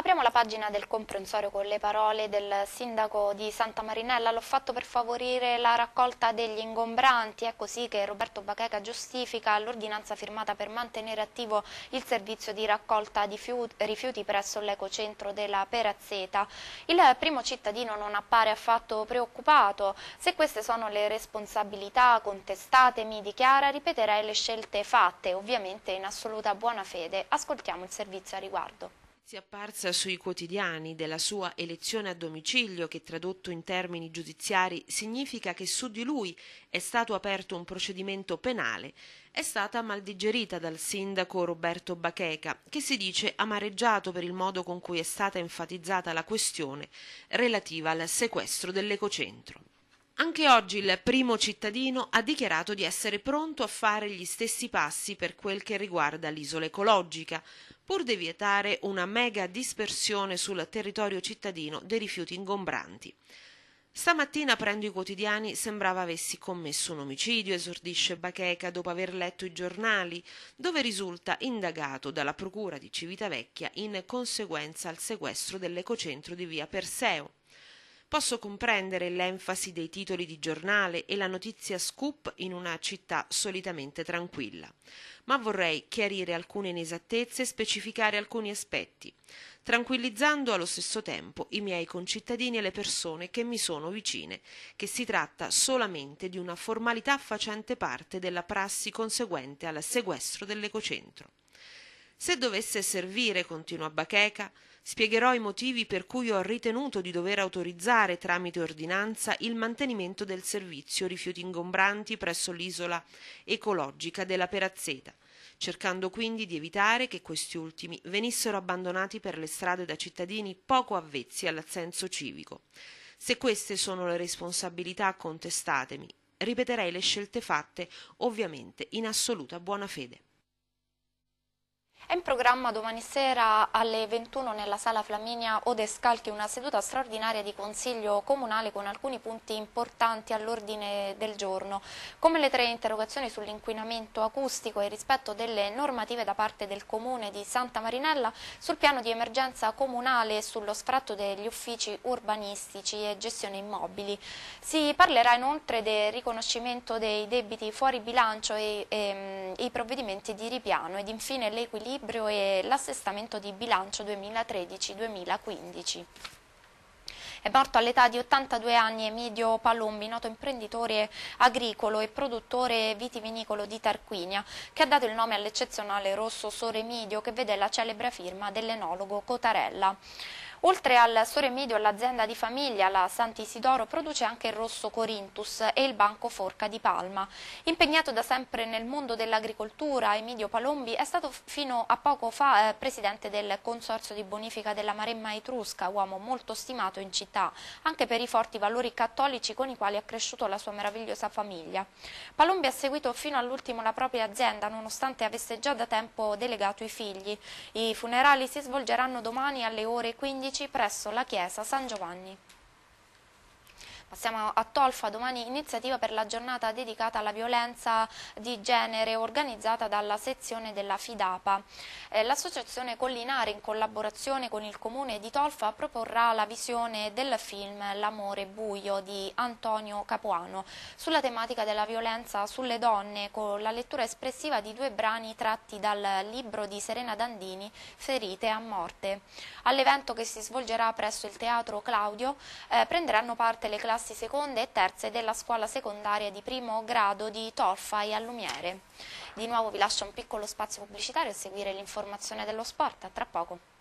Apriamo la pagina del comprensorio con le parole del sindaco di Santa Marinella, l'ho fatto per favorire la raccolta degli ingombranti, è così che Roberto Bacheca giustifica l'ordinanza firmata per mantenere attivo il servizio di raccolta di rifiuti presso l'ecocentro della Perazzeta. Il primo cittadino non appare affatto preoccupato, se queste sono le responsabilità contestate mi dichiara ripeterei le scelte fatte, ovviamente in assoluta buona fede. Ascoltiamo il servizio a riguardo notizia apparsa sui quotidiani della sua elezione a domicilio, che tradotto in termini giudiziari significa che su di lui è stato aperto un procedimento penale, è stata mal digerita dal sindaco Roberto Bacheca, che si dice amareggiato per il modo con cui è stata enfatizzata la questione relativa al sequestro dell'ecocentro anche oggi il primo cittadino ha dichiarato di essere pronto a fare gli stessi passi per quel che riguarda l'isola ecologica, pur di vietare una mega dispersione sul territorio cittadino dei rifiuti ingombranti. Stamattina prendo i quotidiani, sembrava avessi commesso un omicidio, esordisce Bacheca dopo aver letto i giornali, dove risulta indagato dalla procura di Civitavecchia in conseguenza al sequestro dell'ecocentro di via Perseo. Posso comprendere l'enfasi dei titoli di giornale e la notizia scoop in una città solitamente tranquilla, ma vorrei chiarire alcune inesattezze e specificare alcuni aspetti, tranquillizzando allo stesso tempo i miei concittadini e le persone che mi sono vicine, che si tratta solamente di una formalità facente parte della prassi conseguente al sequestro dell'ecocentro se dovesse servire continua bacheca spiegherò i motivi per cui ho ritenuto di dover autorizzare tramite ordinanza il mantenimento del servizio rifiuti ingombranti presso l'isola ecologica della Perazzeta, cercando quindi di evitare che questi ultimi venissero abbandonati per le strade da cittadini poco avvezzi all'assenso civico. Se queste sono le responsabilità contestatemi, ripeterei le scelte fatte ovviamente in assoluta buona fede. È in programma domani sera alle 21 nella sala Flaminia Odescalchi una seduta straordinaria di consiglio comunale con alcuni punti importanti all'ordine del giorno, come le tre interrogazioni sull'inquinamento acustico e rispetto delle normative da parte del comune di Santa Marinella sul piano di emergenza comunale e sullo sfratto degli uffici urbanistici e gestione immobili. Si parlerà inoltre del riconoscimento dei debiti fuori bilancio e, e, ehm, e i provvedimenti di ripiano ed infine l'equilibrio equilibrio e l'assestamento di bilancio 2013-2015. È morto all'età di 82 anni Emidio Palombi, noto imprenditore agricolo e produttore vitivinicolo di Tarquinia, che ha dato il nome all'eccezionale rosso Sore Emidio che vede la celebre firma dell'enologo Cotarella. Oltre al Soremidio, all'azienda di famiglia, la Sant'Isidoro, produce anche il rosso Corintus e il banco Forca di Palma. Impegnato da sempre nel mondo dell'agricoltura, Emidio Palombi è stato fino a poco fa eh, presidente del Consorzio di Bonifica della Maremma Etrusca, uomo molto stimato in città, anche per i forti valori cattolici con i quali ha cresciuto la sua meravigliosa famiglia. Palombi ha seguito fino all'ultimo la propria azienda, nonostante avesse già da tempo delegato i figli. I funerali si svolgeranno domani alle ore 15 14 presso la chiesa San Giovanni. Passiamo a Tolfa, domani iniziativa per la giornata dedicata alla violenza di genere organizzata dalla sezione della Fidapa. Eh, L'associazione Collinare in collaborazione con il comune di Tolfa proporrà la visione del film L'amore buio di Antonio Capuano sulla tematica della violenza sulle donne con la lettura espressiva di due brani tratti dal libro di Serena Dandini Ferite a morte. All'evento che si svolgerà presso il teatro Claudio eh, prenderanno parte le classi classi seconde e terze della scuola secondaria di primo grado di Torfa e Allumiere. Di nuovo vi lascio un piccolo spazio pubblicitario a seguire l'informazione dello sport. A tra poco.